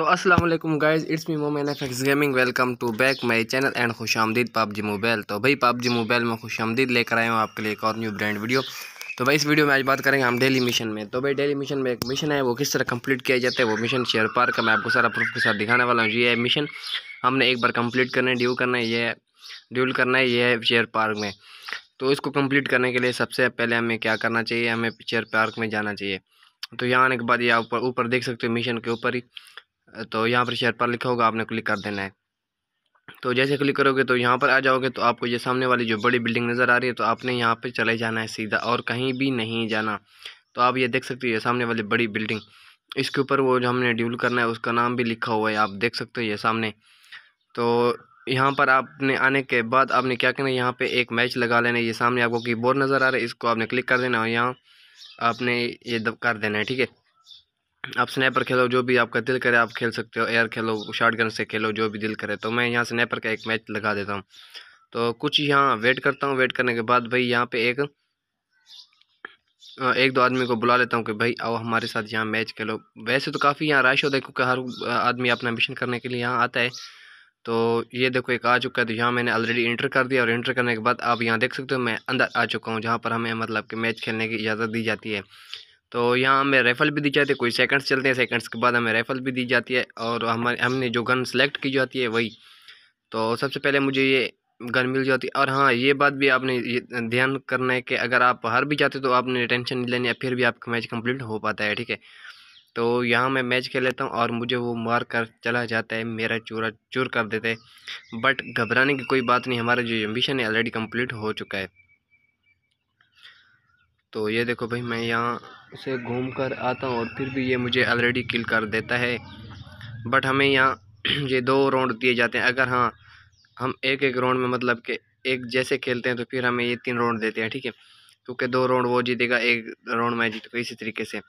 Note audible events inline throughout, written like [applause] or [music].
तो अस्सलाम वालेकुम guys it's me F X gaming welcome to back my channel and खुश आमदीद पबजी मोबाइल तो भाई पबजी मोबाइल में खुश आमदीद लेकर आया हूँ आपके लिए एक और न्यू ब्रांड वीडियो तो भाई इस वीडियो में आज बात करेंगे हम डेली मिशन में तो भाई डेली मिशन में एक मिशन है वो किस तरह कम्प्लीट किया जाता है वो मिशन शेयर पार्क का मैं आपको सारा प्रूफ के साथ दिखाने वाला हूँ ये है मिशन हमने एक बार कम्प्लीट करना है ड्यू करना है ये ड्यूल करना है ये है शेयर पार्क में तो इसको कम्प्लीट करने के लिए सबसे पहले हमें क्या करना चाहिए हमें शेयर पार्क में जाना चाहिए तो यहाँ आने के बाद ये ऊपर ऊपर देख सकते हो मिशन के ऊपर ही तो यहाँ पर शेयर पर लिखा होगा आपने क्लिक कर देना है तो जैसे क्लिक करोगे तो यहाँ पर आ जाओगे तो आपको ये सामने वाली जो बड़ी बिल्डिंग नज़र आ रही है तो आपने यहाँ पर चले जाना है सीधा और कहीं भी नहीं जाना तो आप ये देख सकते हो ये सामने वाली बड़ी बिल्डिंग इसके ऊपर वो जो हमने ड्यूल करना है उसका नाम भी लिखा हुआ है आप देख सकते हो ये सामने तो यहाँ पर आपने आने के बाद आपने क्या करना है यहाँ पर एक मैच लगा लेना है ये सामने आपको की नज़र आ रहा है इसको आपने क्लिक कर देना और यहाँ आपने ये कर देना है ठीक है आप स्नैपर खेलो जो भी आपका दिल करे आप खेल सकते हो एयर खेलो गन से खेलो जो भी दिल करे तो मैं यहाँ स्नैपर का एक मैच लगा देता हूँ तो कुछ यहाँ वेट करता हूँ वेट करने के बाद भाई यहाँ पे एक एक दो आदमी को बुला लेता हूँ कि भाई आओ हमारे साथ यहाँ मैच खेलो वैसे तो काफ़ी यहाँ रश होता है क्योंकि हर आदमी अपना मिशन करने के लिए यहाँ आता है तो ये देखो एक आ चुका है तो यहाँ मैंने ऑलरेडी इंटर कर दिया और इंटर करने के बाद आप यहाँ देख सकते हो मैं अंदर आ चुका हूँ जहाँ पर हमें मतलब कि मैच खेलने की इजाज़त दी जाती है तो यहाँ हमें रेफल भी दी जाती है कोई सेकंड्स चलते हैं सेकंड्स के बाद हमें रेफल भी दी जाती है और हमारे हमने जो गन सेलेक्ट की जाती है वही तो सबसे पहले मुझे ये गन मिल जाती है और हाँ ये बात भी आपने ध्यान करना है कि अगर आप हार भी जाते तो आपने टेंशन नहीं लेनी फिर भी आपका मैच कम्प्लीट हो पाता है ठीक है तो यहाँ मैं मैच खेल लेता हूँ और मुझे वो मार कर चला जाता है मेरा चूरा चूर कर देते हैं बट घबराने की कोई बात नहीं हमारा जो एम्बिशन है ऑलरेडी कंप्लीट हो चुका है तो ये देखो भाई मैं यहाँ से घूम कर आता हूँ और फिर भी ये मुझे ऑलरेडी किल कर देता है बट हमें यहाँ [clears throat] ये दो राउंड दिए जाते हैं अगर हाँ हम एक एक राउंड में मतलब कि एक जैसे खेलते हैं तो फिर हमें ये तीन राउंड देते हैं ठीक है क्योंकि दो राउंड वो जीतेगा एक राउंड मैं जीतूँगा इसी तरीके से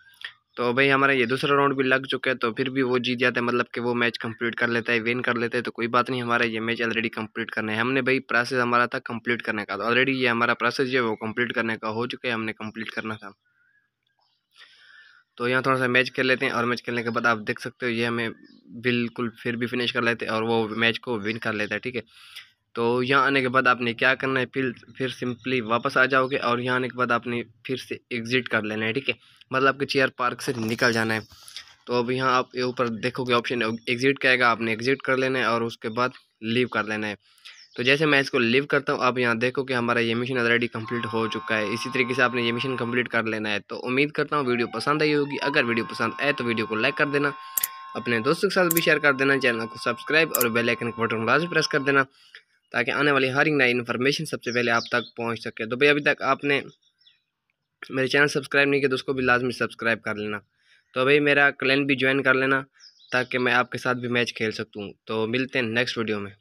तो भाई हमारा ये दूसरा राउंड भी लग चुका है तो फिर भी वो जीत जाते हैं मतलब कि वो मैच कंप्लीट कर लेता है विन कर लेते हैं तो कोई बात नहीं हमारा ये मैच ऑलरेडी कंप्लीट करना है हमने भाई प्रोसेस हमारा था कंप्लीट करने का तो ऑलरेडी ये हमारा प्रोसेस जो है वो कंप्लीट करने का हो चुका है हमने कंप्लीट करना था तो यहाँ थोड़ा सा मैच खेल लेते हैं और मैच खेलने के बाद आप देख सकते हो ये हमें बिल्कुल फिर भी फिनिश कर लेते हैं और वो मैच को विन कर लेता है ठीक है तो यहाँ आने के बाद आपने क्या करना है फिर फिर सिंपली वापस आ जाओगे और यहाँ आने के बाद आपने फिर से एग्ज़िट कर लेना है ठीक है मतलब आपके चेयर पार्क से निकल जाना है तो अब यहाँ आप ऊपर देखोगे ऑप्शन एग्ज़िट का आएगा आपने एग्ज़िट कर लेना है और उसके बाद लीव कर लेना है तो जैसे मैं इसको लीव करता हूँ आप यहाँ देखो कि हमारा ये मिशन ऑलरेडी कंप्लीट हो चुका है इसी तरीके से आपने ये मिशन कंप्लीट कर लेना है तो उम्मीद करता हूँ वीडियो पसंद आई होगी अगर वीडियो पसंद आए तो वीडियो को लाइक कर देना अपने दोस्तों के साथ भी शेयर कर देना चैनल को सब्सक्राइब और बेलाइकन के बटन लाजमी प्रेस कर देना ताकि आने वाली हर एक नई इन्फॉर्मेशन सबसे पहले आप तक पहुँच सके तो भाई अभी तक आपने मेरे चैनल सब्सक्राइब नहीं किया तो उसको भी लाजमी सब्सक्राइब कर लेना तो भाई मेरा क्लैन भी ज्वाइन कर लेना ताकि मैं आपके साथ भी मैच खेल सकूँ तो मिलते हैं नेक्स्ट वीडियो में